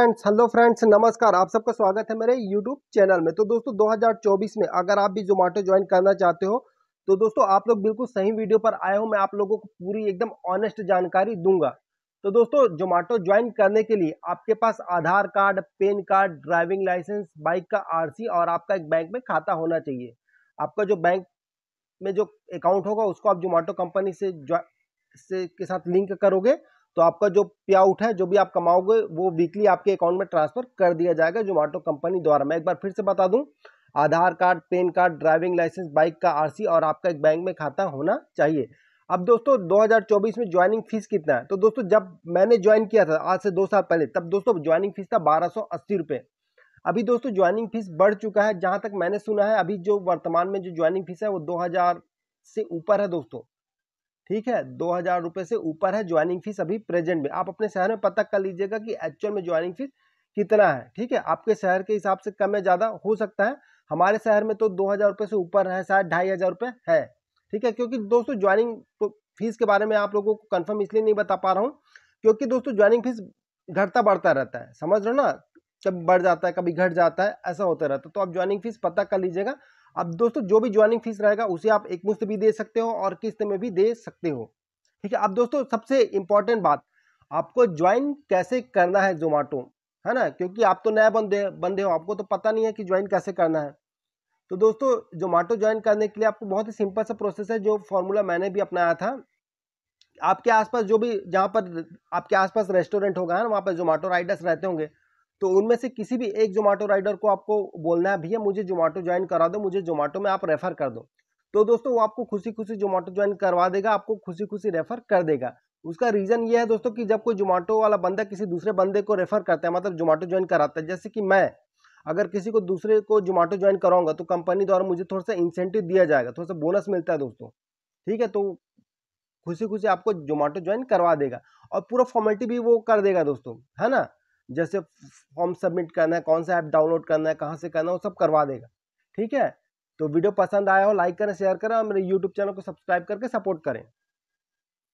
friends hello friends नमस्कार आप सबका स्वागत है मेरे यूट्यूब चैनल में तो दोस्तों 2024 में अगर आप भी जोमेटो ज्वाइन करना चाहते हो तो दोस्तों आप लोग बिल्कुल सही वीडियो पर आए हो मैं आप लोगों को पूरी एकदम ऑनेस्ट जानकारी दूंगा तो दोस्तों जोमेटो ज्वाइन करने के लिए आपके पास Aadhaar card PAN card driving licence bike का आर और आपका एक बैंक में खाता होना चाहिए आपका जो बैंक में जो अकाउंट होगा उसको आप जोमेटो कंपनी से से के साथ लिंक करोगे तो आपका जो पे आउट है जो भी आप कमाओगे वो वीकली आपके अकाउंट में ट्रांसफर कर दिया जाएगा जोमेटो कंपनी द्वारा मैं एक बार फिर से बता दूं Aadhaar card PAN card driving licence bike का आरसी और आपका एक बैंक में खाता होना चाहिए अब दोस्तों 2024 में ज्वाइनिंग फीस कितना है तो दोस्तों जब मैंने ज्वाइन किया था आज से दो साल पहले तब दोस्तों ज्वाइनिंग फीस था बारह सौ अभी दोस्तों ज्वाइनिंग फीस बढ़ चुका है जहाँ तक मैंने सुना है अभी जो वर्तमान में जो ज्वाइनिंग फीस है वो दो से ऊपर है दोस्तों ठीक है दो हज़ार रुपये से ऊपर है ज्वाइनिंग फीस अभी प्रेजेंट में आप अपने शहर में पता कर लीजिएगा कि एक्चुअल में ज्वाइनिंग फीस कितना है ठीक है आपके शहर के हिसाब से कम है ज़्यादा हो सकता है हमारे शहर में तो दो हज़ार रुपये से ऊपर है शायद ढाई हज़ार रुपये है ठीक है क्योंकि दोस्तों ज्वाइनिंग फीस तो के बारे में आप लोगों को कन्फर्म इसलिए नहीं बता पा रहा हूँ क्योंकि दोस्तों ज्वाइनिंग फीस घटता बढ़ता रहता है समझ रहे हो ना कभी बढ़ जाता है कभी घट जाता है ऐसा होता रहता है तो आप ज्वाइनिंग फीस पता कर लीजिएगा अब दोस्तों जो भी ज्वाइनिंग फीस रहेगा उसे आप एक मुश्त भी दे सकते हो और किस्त में भी दे सकते हो ठीक है अब दोस्तों सबसे इंपॉर्टेंट बात आपको ज्वाइन कैसे करना है जोमाटो है ना क्योंकि आप तो नए बंदे बंदे हो आपको तो पता नहीं है कि ज्वाइन कैसे करना है तो दोस्तों जोमाटो ज्वाइन करने के लिए आपको बहुत ही सिंपल सा प्रोसेस है जो फॉर्मूला मैंने भी अपनाया था आपके आसपास जो भी जहाँ पर आपके आसपास रेस्टोरेंट होगा है ना वहाँ पर जोमाटो राइडर्स रहते होंगे तो उनमें से किसी भी एक जोमेटो राइडर को आपको बोलना है भैया मुझे जोमेटो ज्वाइन करा दो मुझे जोमेटो में आप रेफ़र कर दो तो दोस्तों वो आपको खुशी खुशी जोमेटो ज्वाइन करवा देगा आपको खुशी खुशी रेफ़र कर देगा उसका रीज़न ये है दोस्तों कि जब कोई जोमेटो वाला बंदा किसी दूसरे बंदे को रेफ़र करता है मतलब जोमेटो ज्वाइन कराता है जैसे कि मैं अगर किसी को दूसरे को जोमेटो ज्वाइन कराऊंगा तो कंपनी द्वारा मुझे थोड़ा सा इंसेंटिव दिया जाएगा थोड़ा सा बोनस मिलता है दोस्तों ठीक है तो खुशी खुशी आपको जोमेटो ज्वाइन करवा देगा और पूरा फॉर्मेलिटी भी वो कर देगा दोस्तों है ना जैसे फॉर्म सबमिट करना है कौन सा ऐप डाउनलोड करना है कहाँ से करना है वो सब करवा देगा ठीक है तो वीडियो पसंद आया हो लाइक करें शेयर करें और मेरे यूट्यूब चैनल को सब्सक्राइब करके सपोर्ट करें